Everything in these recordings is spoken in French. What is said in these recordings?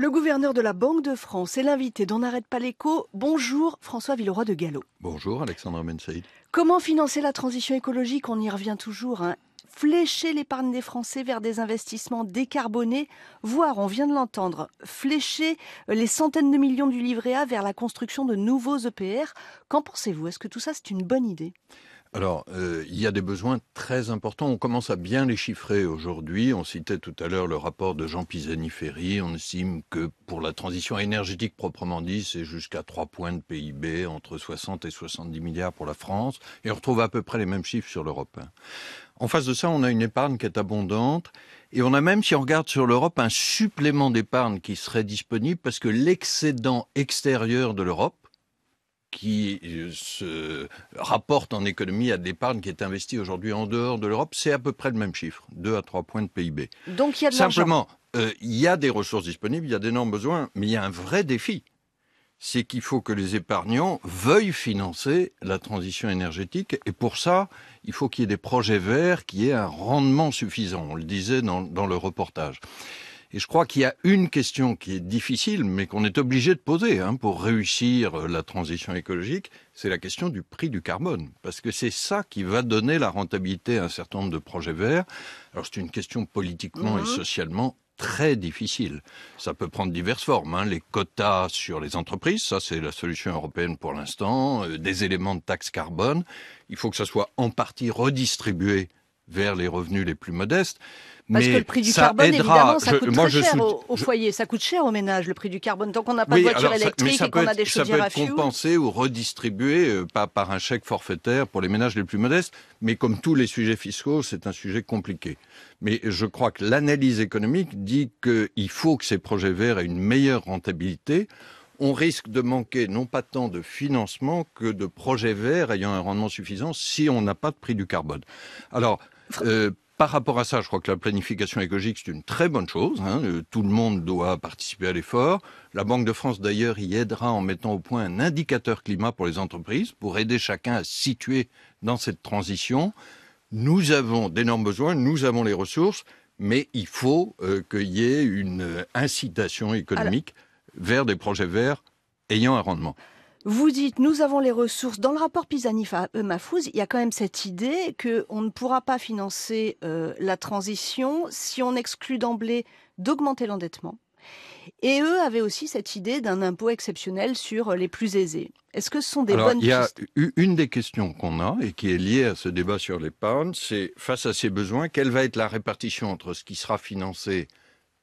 Le gouverneur de la Banque de France est l'invité d'On n'arrête pas l'écho. Bonjour François Villeroy de Gallo. Bonjour Alexandre Mensaïd. Comment financer la transition écologique On y revient toujours. Hein. flécher l'épargne des Français vers des investissements décarbonés, voire, on vient de l'entendre, flécher les centaines de millions du livret A vers la construction de nouveaux EPR. Qu'en pensez-vous Est-ce que tout ça, c'est une bonne idée alors, euh, il y a des besoins très importants. On commence à bien les chiffrer aujourd'hui. On citait tout à l'heure le rapport de Jean Pisani-Ferry. On estime que pour la transition énergétique proprement dit, c'est jusqu'à 3 points de PIB, entre 60 et 70 milliards pour la France. Et on retrouve à peu près les mêmes chiffres sur l'Europe. En face de ça, on a une épargne qui est abondante. Et on a même, si on regarde sur l'Europe, un supplément d'épargne qui serait disponible parce que l'excédent extérieur de l'Europe, qui euh, se rapporte en économie à de l'épargne qui est investie aujourd'hui en dehors de l'Europe, c'est à peu près le même chiffre, 2 à 3 points de PIB. Donc Simplement, euh, il y a des ressources disponibles, il y a d'énormes besoins, mais il y a un vrai défi. C'est qu'il faut que les épargnants veuillent financer la transition énergétique. Et pour ça, il faut qu'il y ait des projets verts qui ait un rendement suffisant. On le disait dans, dans le reportage. Et je crois qu'il y a une question qui est difficile, mais qu'on est obligé de poser hein, pour réussir euh, la transition écologique, c'est la question du prix du carbone. Parce que c'est ça qui va donner la rentabilité à un certain nombre de projets verts. Alors c'est une question politiquement et mhm. socialement très difficile. Ça peut prendre diverses formes. Hein. Les quotas sur les entreprises, ça c'est la solution européenne pour l'instant. Euh, des éléments de taxe carbone. Il faut que ça soit en partie redistribué vers les revenus les plus modestes. Parce mais que le prix du carbone, ça coûte cher au, foyer, ça coûte cher au ménage, le prix du carbone. Tant qu'on n'a pas de voiture électrique et qu'on a des chaudières à Ça peut être compensé ou redistribué, euh, pas par un chèque forfaitaire pour les ménages les plus modestes, mais comme tous les sujets fiscaux, c'est un sujet compliqué. Mais je crois que l'analyse économique dit qu'il faut que ces projets verts aient une meilleure rentabilité on risque de manquer non pas tant de financement que de projets verts ayant un rendement suffisant si on n'a pas de prix du carbone. Alors, euh, par rapport à ça, je crois que la planification écologique, c'est une très bonne chose. Hein. Euh, tout le monde doit participer à l'effort. La Banque de France, d'ailleurs, y aidera en mettant au point un indicateur climat pour les entreprises, pour aider chacun à se situer dans cette transition. Nous avons d'énormes besoins, nous avons les ressources, mais il faut euh, qu'il y ait une incitation économique vers des projets verts ayant un rendement. Vous dites, nous avons les ressources. Dans le rapport pisani Emafouz, euh, il y a quand même cette idée qu'on ne pourra pas financer euh, la transition si on exclut d'emblée d'augmenter l'endettement. Et eux avaient aussi cette idée d'un impôt exceptionnel sur les plus aisés. Est-ce que ce sont des Alors, bonnes Il y a une des questions qu'on a et qui est liée à ce débat sur les pounds, c'est face à ces besoins, quelle va être la répartition entre ce qui sera financé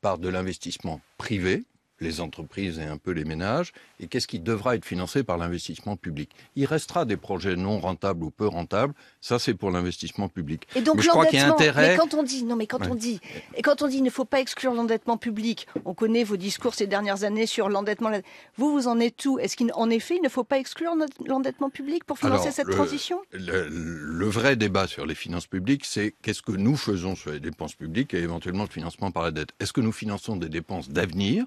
par de l'investissement privé, les entreprises et un peu les ménages, et qu'est-ce qui devra être financé par l'investissement public. Il restera des projets non rentables ou peu rentables, ça c'est pour l'investissement public. Et donc je crois qu'il y a intérêt... Mais quand on dit, non mais quand on dit, et quand on dit il ne faut pas exclure l'endettement public, on connaît vos discours ces dernières années sur l'endettement, vous vous en êtes tout. Est-ce qu'en effet il ne faut pas exclure l'endettement public pour financer cette transition le vrai débat sur les finances publiques, c'est qu'est-ce que nous faisons sur les dépenses publiques et éventuellement le financement par la dette. Est-ce que nous finançons des dépenses d'avenir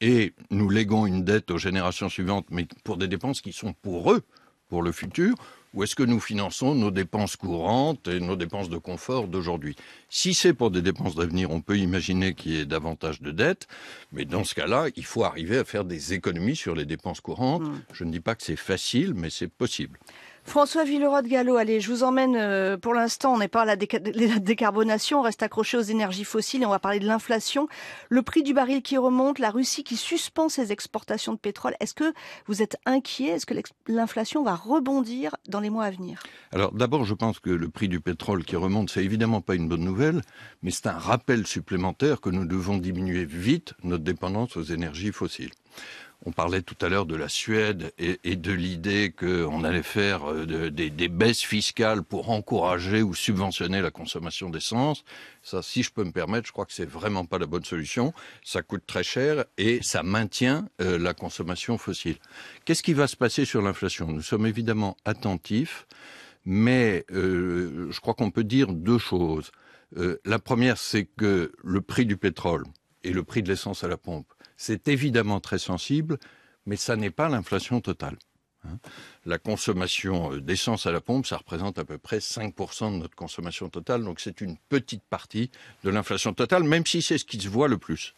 et nous léguons une dette aux générations suivantes, mais pour des dépenses qui sont pour eux, pour le futur, ou est-ce que nous finançons nos dépenses courantes et nos dépenses de confort d'aujourd'hui Si c'est pour des dépenses d'avenir, on peut imaginer qu'il y ait davantage de dettes, mais dans ce cas-là, il faut arriver à faire des économies sur les dépenses courantes. Mmh. Je ne dis pas que c'est facile, mais c'est possible. François Villeroy de Gallo, allez, je vous emmène euh, pour l'instant, on n'est pas à la, décarbonation, on reste accroché aux énergies fossiles et on va parler de l'inflation. Le prix du baril qui remonte, la Russie qui suspend ses exportations de pétrole. Est-ce que vous êtes inquiet Est-ce que l'inflation va rebondir dans les mois à venir Alors d'abord, je pense que le prix du pétrole qui remonte, c'est évidemment pas une bonne nouvelle, mais c'est un rappel supplémentaire que nous devons diminuer vite notre dépendance aux énergies fossiles. On parlait tout à l'heure de la Suède et, de l'idée qu'on allait faire euh, des, baisses fiscales pour encourager ou subventionner la consommation d'essence. Ça, si je peux me permettre, je crois que c'est vraiment pas la bonne solution. Ça coûte très cher et ça maintient euh, la consommation fossile. Qu'est-ce qui va se passer sur l'inflation Nous sommes évidemment attentifs, mais euh, je crois qu'on peut dire deux choses. la première, c'est que le prix du pétrole et le prix de l'essence à la pompe c'est évidemment très sensible, mais ça n'est pas l'inflation totale. Hein. La consommation euh, d'essence à la pompe, ça représente à peu près 5% de notre consommation totale, donc c'est une petite partie de l'inflation totale, même si c'est ce qui se voit le plus.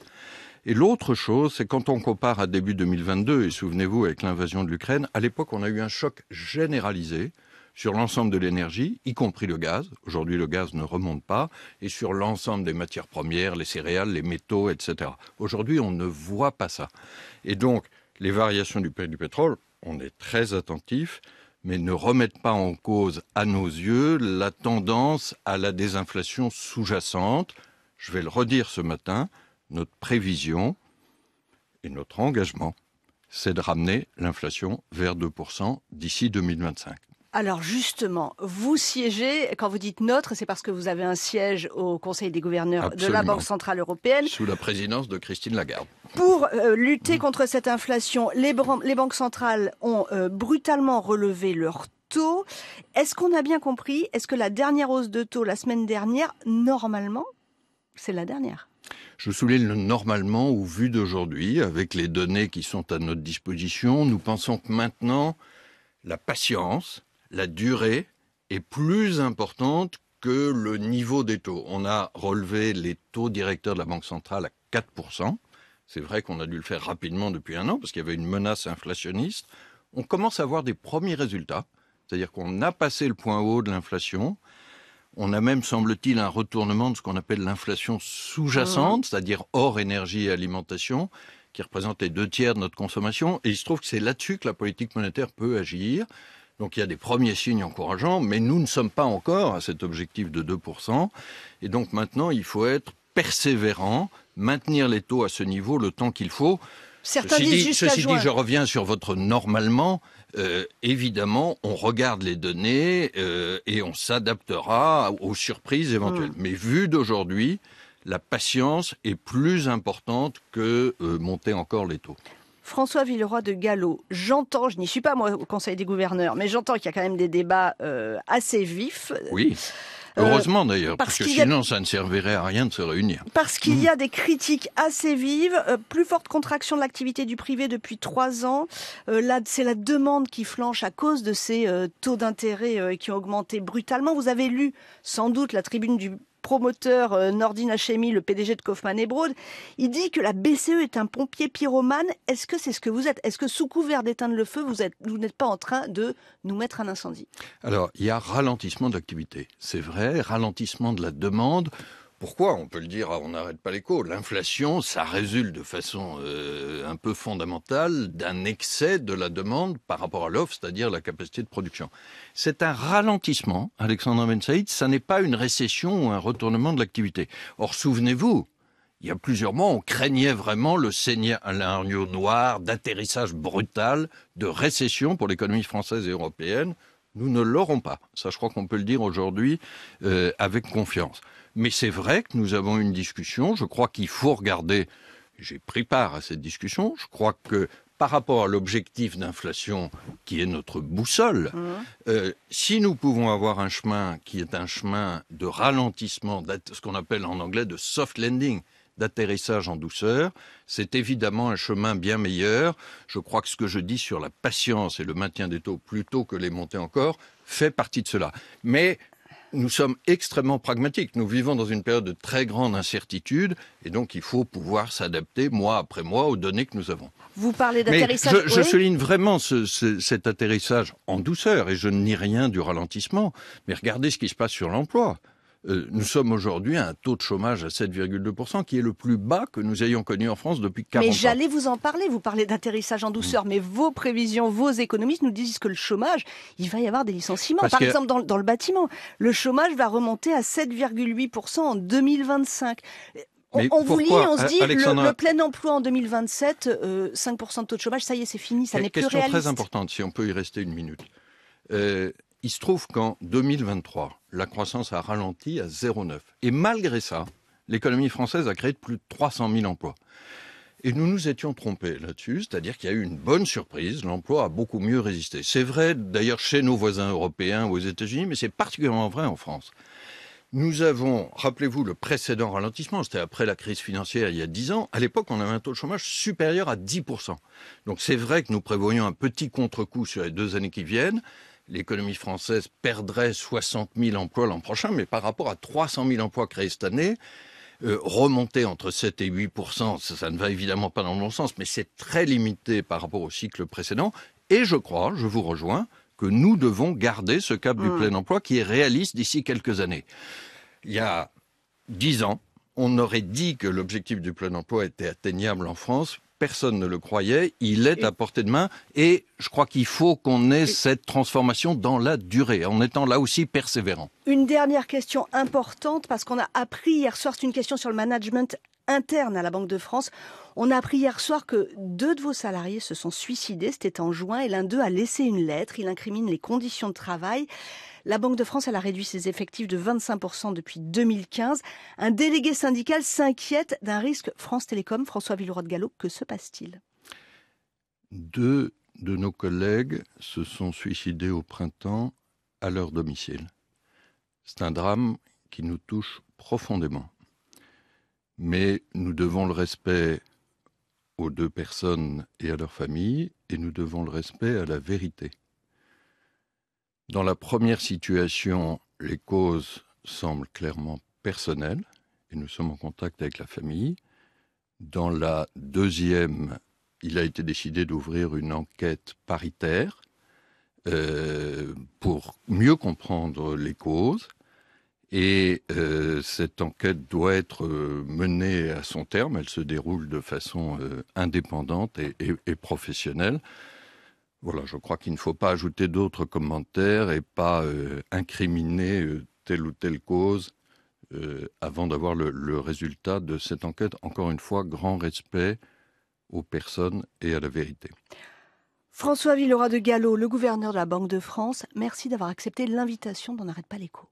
Et l'autre chose, c'est quand on compare à début 2022, et souvenez-vous avec l'invasion de l'Ukraine, à l'époque on a eu un choc généralisé, sur l'ensemble de l'énergie, y compris le gaz. Aujourd'hui, le gaz ne remonte pas. Et sur l'ensemble des matières premières, les céréales, les métaux, etc. Aujourd'hui, on ne voit pas ça. Et donc, les variations du prix du pétrole, on est très attentif, mais ne remettent pas en cause, à nos yeux, la tendance à la désinflation sous-jacente. Je vais le redire ce matin, notre prévision et notre engagement, c'est de ramener l'inflation vers 2% d'ici 2025. Alors justement, vous siégez, quand vous dites notre, c'est parce que vous avez un siège au Conseil des gouverneurs de la Banque Centrale Européenne. Sous la présidence de Christine Lagarde. Pour euh, lutter mm. contre cette inflation, les, banques centrales ont euh, brutalement relevé leur taux. Est-ce qu'on a bien compris Est-ce que la dernière hausse de taux la semaine dernière, normalement, c'est la dernière je souligne normalement, au vu d'aujourd'hui, avec les données qui sont à notre disposition, nous pensons que maintenant, la patience, la durée est plus importante que le niveau des taux. On a relevé les taux directeurs de la Banque centrale à 4%. C'est vrai qu'on a dû le faire rapidement depuis un an parce qu'il y avait une menace inflationniste. On commence à voir des premiers résultats, c'est-à-dire qu'on a passé le point haut de l'inflation. On a même, semble-t-il, un retournement de ce qu'on appelle l'inflation sous-jacente, mmh. c'est-à-dire hors énergie et alimentation, qui représentait les deux tiers de notre consommation. Et il se trouve que c'est là-dessus que la politique monétaire peut agir. Donc il y a des premiers signes encourageants, mais nous ne sommes pas encore à cet objectif de 2%. Et donc maintenant, il faut être persévérant, maintenir les taux à ce niveau le temps qu'il faut. ceci dit, je reviens sur votre normalement. Euh, évidemment, on regarde les données euh, et on s'adaptera aux surprises éventuelles. Hmm. Mais vu d'aujourd'hui, la patience est plus importante que euh, monter encore les taux. François Villeroy de Gallo, j'entends, je n'y suis pas moi au Conseil des gouverneurs, mais j'entends qu'il y a quand même des débats euh, assez vifs. Oui. Euh, Heureusement d'ailleurs, parce, que sinon ça ne servirait à rien de se réunir. Parce qu'il y a mmh. des critiques assez vives, euh, plus forte contraction de l'activité du privé depuis trois ans. là, c'est la demande qui flanche à cause de ces taux d'intérêt qui ont augmenté brutalement. Vous avez lu sans doute la tribune du promoteur euh, Nordin Hachemi, le PDG de Kaufmann et Broad, il dit que la BCE est un pompier pyromane. Est-ce que c'est ce que vous êtes Est-ce que sous couvert d'éteindre le feu, vous, vous n'êtes pas en train de nous mettre un incendie Alors, il y a ralentissement d'activité. C'est vrai, ralentissement de la demande pourquoi On peut le dire, ah, on n'arrête pas l'écho. L'inflation, ça résulte de façon euh, un peu fondamentale d'un excès de la demande par rapport à l'offre, c'est-à-dire la capacité de production. C'est un ralentissement, Alexandre Ben ça n'est pas une récession ou un retournement de l'activité. Or, souvenez-vous, il y a plusieurs mois, on craignait vraiment le seigneur noir d'atterrissage brutal, de récession pour l'économie française et européenne. Nous ne l'aurons pas. Ça, je crois qu'on peut le dire aujourd'hui euh, avec confiance. Mais c'est vrai que nous avons une discussion. Je crois qu'il faut regarder. J'ai pris part à cette discussion. Je crois que par rapport à l'objectif d'inflation qui est notre boussole, mmh. euh, si nous pouvons avoir un chemin qui est un chemin de ralentissement, ce qu'on appelle en anglais de soft landing, d'atterrissage en douceur, c'est évidemment un chemin bien meilleur. Je crois que ce que je dis sur la patience et le maintien des taux plutôt que les monter encore fait partie de cela. Mais nous sommes extrêmement pragmatiques. Nous vivons dans une période de très grande incertitude et donc il faut pouvoir s'adapter mois après mois aux données que nous avons. Vous parlez d'atterrissage. Je, souligne vraiment cet atterrissage en douceur et je ne nie rien du ralentissement. Mais regardez ce qui se passe sur l'emploi. Euh, nous sommes aujourd'hui à un taux de chômage à 7,2%, qui est le plus bas que nous ayons connu en France depuis 40 ans. Mais j'allais vous en parler, vous parlez d'atterrissage en mm. douceur, mais vos prévisions, vos économistes nous disent que le chômage, il va y avoir des licenciements. Par exemple, dans, le bâtiment, le chômage va remonter à 7,8% en 2025. on, vous lit, on se dit le, plein emploi en 2027, 5% euh, de taux de chômage, ça y est, c'est fini, ça n'est plus réaliste. Question très importante, si on peut y rester une minute. Euh, il se trouve qu'en 2023, la croissance a ralenti à 0,9. Et malgré ça, l'économie française a créé plus de 300 000 emplois. Et nous nous étions trompés là-dessus, c'est-à-dire qu'il y a eu une bonne surprise, l'emploi a beaucoup mieux résisté. C'est vrai d'ailleurs chez nos voisins européens ou aux États-Unis, mais c'est particulièrement vrai en France. Nous avons, rappelez-vous, le précédent ralentissement, c'était après la crise financière il y a 10 ans. À l'époque, on avait un taux de chômage supérieur à 10%. Donc c'est vrai que nous prévoyons un petit contre-coup sur les deux années qui viennent l'économie française perdrait 60 000 emplois l'an prochain, mais par rapport à 300 000 emplois créés cette année, euh, remonter entre 7 et 8 ça, ne va évidemment pas dans le bon sens, mais c'est très limité par rapport au cycle précédent. Et je crois, je vous rejoins, que nous devons garder ce cap du mm. plein emploi qui est réaliste d'ici quelques années. Il y a 10 ans, on aurait dit que l'objectif du plein emploi était atteignable en France personne ne le croyait, il est à portée de main et je crois qu'il faut qu'on ait cette transformation dans la durée, en étant là aussi persévérant. Une dernière question importante, parce qu'on a appris hier soir, c'est une question sur le management interne à la Banque de France. On a appris hier soir que deux de vos salariés se sont suicidés, c'était en juin, et l'un d'eux a laissé une lettre. Il incrimine les conditions de travail. La Banque de France, a réduit ses effectifs de 25% depuis 2015. Un délégué syndical s'inquiète d'un risque. France Télécom, François Villeroy de Gallo, que se passe-t-il Deux de nos collègues se sont suicidés au printemps à leur domicile. C'est un drame qui nous touche profondément mais nous devons le respect aux deux personnes et à leur famille, et nous devons le respect à la vérité. Dans la première situation, les causes semblent clairement personnelles, et nous sommes en contact avec la famille. Dans la deuxième, il a été décidé d'ouvrir une enquête paritaire euh, pour mieux comprendre les causes. Et euh, cette enquête doit être euh, menée à son terme. Elle se déroule de façon euh, indépendante et, professionnelle. Voilà, je crois qu'il ne faut pas ajouter d'autres commentaires et pas incriminer telle ou telle cause avant d'avoir le, résultat de cette enquête. Encore une fois, grand respect aux personnes et à la vérité. François Villora de Gallo, le gouverneur de la Banque de France, merci d'avoir accepté l'invitation d'En n'arrête pas l'écho.